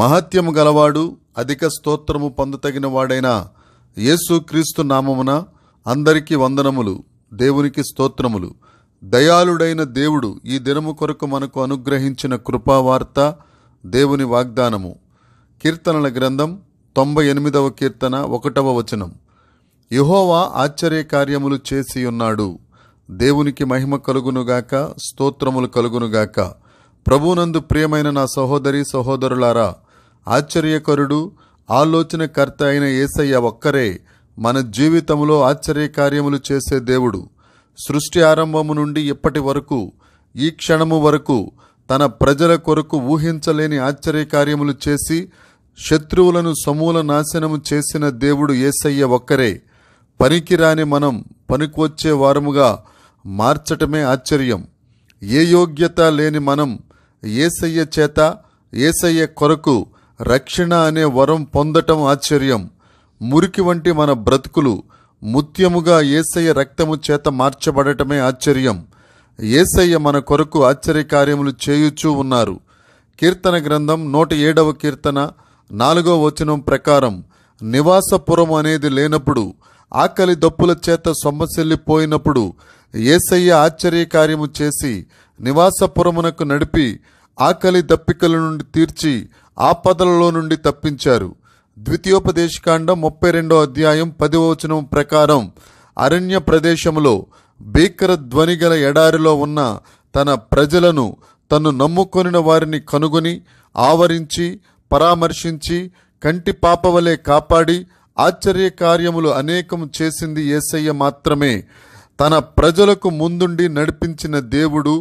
మహత్యము గలవాడు అధిక స్తోత్రము పొందతగిన వాడైన యేసుక్రీస్తు నామమున అందరికీ వందనములు దేవునికి స్తోత్రములు దయాళుడైన దేవుడు ఈ దినము కొరకు మనకు అనుగ్రహించిన కృపావార్త దేవుని వాగ్దానము కీర్తనల గ్రంథం తొంభై ఎనిమిదవ కీర్తన ఒకటవ వచనం యహోవా ఆశ్చర్యకార్యములు చేసి ఉన్నాడు దేవునికి మహిమ కలుగునుగాక స్తోత్రములు కలుగునుగాక ప్రభునందు ప్రియమైన నా సహోదరి సహోదరులారా ఆశ్చర్యకరుడు ఆలోచనకర్త అయిన ఏసయ్య ఒక్కరే మన జీవితంలో ఆశ్చర్యకార్యములు చేసే దేవుడు సృష్టి ఆరంభము నుండి ఇప్పటి వరకు ఈ క్షణము వరకు తన ప్రజల కొరకు ఊహించలేని ఆశ్చర్యకార్యములు చేసి శత్రువులను సమూల నాశనము చేసిన దేవుడు ఏసయ్య ఒక్కరే పనికిరాని మనం పనికొచ్చే వారముగా మార్చటమే ఆశ్చర్యం ఏ యోగ్యత లేని మనం ఏసయ్య చేత ఏసయ్య కొరకు రక్షణ అనే వరం పొందటం ఆశ్చర్యం మురికి వంటి మన బ్రతుకులు ముత్యముగా ఏసయ్య రక్తము చేత మార్చబడటమే ఆశ్చర్యం ఏసయ్య మన కొరకు ఆశ్చర్యకార్యములు చేయుచూ ఉన్నారు కీర్తన గ్రంథం నూట ఏడవ కీర్తన నాలుగో వచనం ప్రకారం నివాసపురం అనేది లేనప్పుడు ఆకలి దప్పుల చేత సొమ్మసెల్లిపోయినప్పుడు ఏసయ్య ఆశ్చర్యకార్యము చేసి నివాసపురమునకు నడిపి ఆకలి దప్పికల నుండి తీర్చి ఆపదలలో నుండి తప్పించారు ద్వితీయోపదేశకాండం ముప్పై రెండో అధ్యాయం పదివచనం ప్రకారం అరణ్య ప్రదేశంలో భీకర ధ్వని గల ఎడారిలో ఉన్న తన ప్రజలను తను నమ్ముకొనిన వారిని కనుగొని ఆవరించి పరామర్శించి కంటి పాపవలే కాపాడి ఆశ్చర్య కార్యములు అనేకం చేసింది ఏసయ్య మాత్రమే తన ప్రజలకు ముందుండి నడిపించిన దేవుడు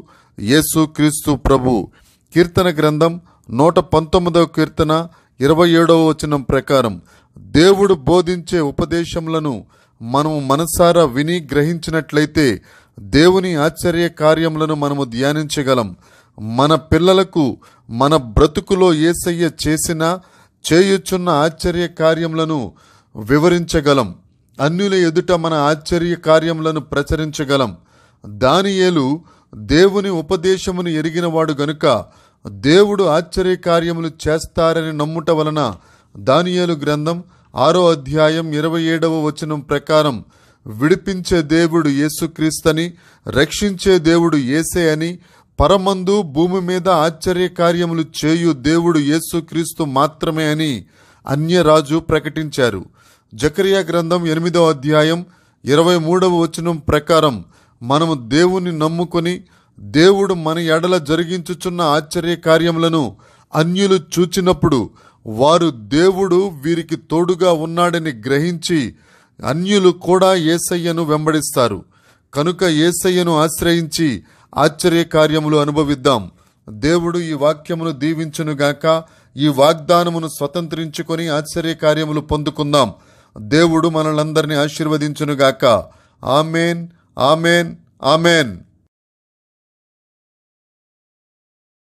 యేసు క్రీస్తు ప్రభు కీర్తన గ్రంథం నూట పంతొమ్మిదవ కీర్తన ఇరవై ఏడవ వచనం ప్రకారం దేవుడు బోధించే ఉపదేశములను మనము మనసారా విని గ్రహించినట్లయితే దేవుని ఆశ్చర్య కార్యములను మనము ధ్యానించగలం మన పిల్లలకు మన బ్రతుకులో ఏసయ్య చేసిన చేయుచున్న ఆశ్చర్య కార్యములను వివరించగలం అన్యుల ఎదుట మన ఆశ్చర్య కార్యములను ప్రచురించగలం దానియేలు దేవుని ఉపదేశమును ఎరిగినవాడు గనుక దేవుడు ఆశ్చర్య కార్యములు చేస్తారని నమ్ముట వలన దానియేలు గ్రంథం ఆరో అధ్యాయం ఇరవై ఏడవ వచనం ప్రకారం విడిపించే దేవుడు యేసుక్రీస్తని రక్షించే దేవుడు ఏసే అని పరమందు భూమి మీద ఆశ్చర్య కార్యములు చేయు దేవుడు యేసుక్రీస్తు మాత్రమే అని అన్యరాజు ప్రకటించారు జకరియా గ్రంథం ఎనిమిదవ అధ్యాయం ఇరవై మూడవ వచనం ప్రకారం మనము దేవుని నమ్ముకొని దేవుడు మన ఎడల జరిగించుచున్న ఆశ్చర్య కార్యములను అన్యులు చూచినప్పుడు వారు దేవుడు వీరికి తోడుగా ఉన్నాడని గ్రహించి అన్యులు కూడా ఏసయ్యను వెంబడిస్తారు కనుక ఏసయ్యను ఆశ్రయించి ఆశ్చర్య కార్యములు అనుభవిద్దాం దేవుడు ఈ వాక్యమును దీవించునుగాక ఈ వాగ్దానమును స్వతంత్రించుకొని ఆశ్చర్య కార్యములు పొందుకుందాం దేవుడు మనలందరినీ ఆశీర్వదించునుగాక ఆమెన్ ఆమెన్ ఆమెన్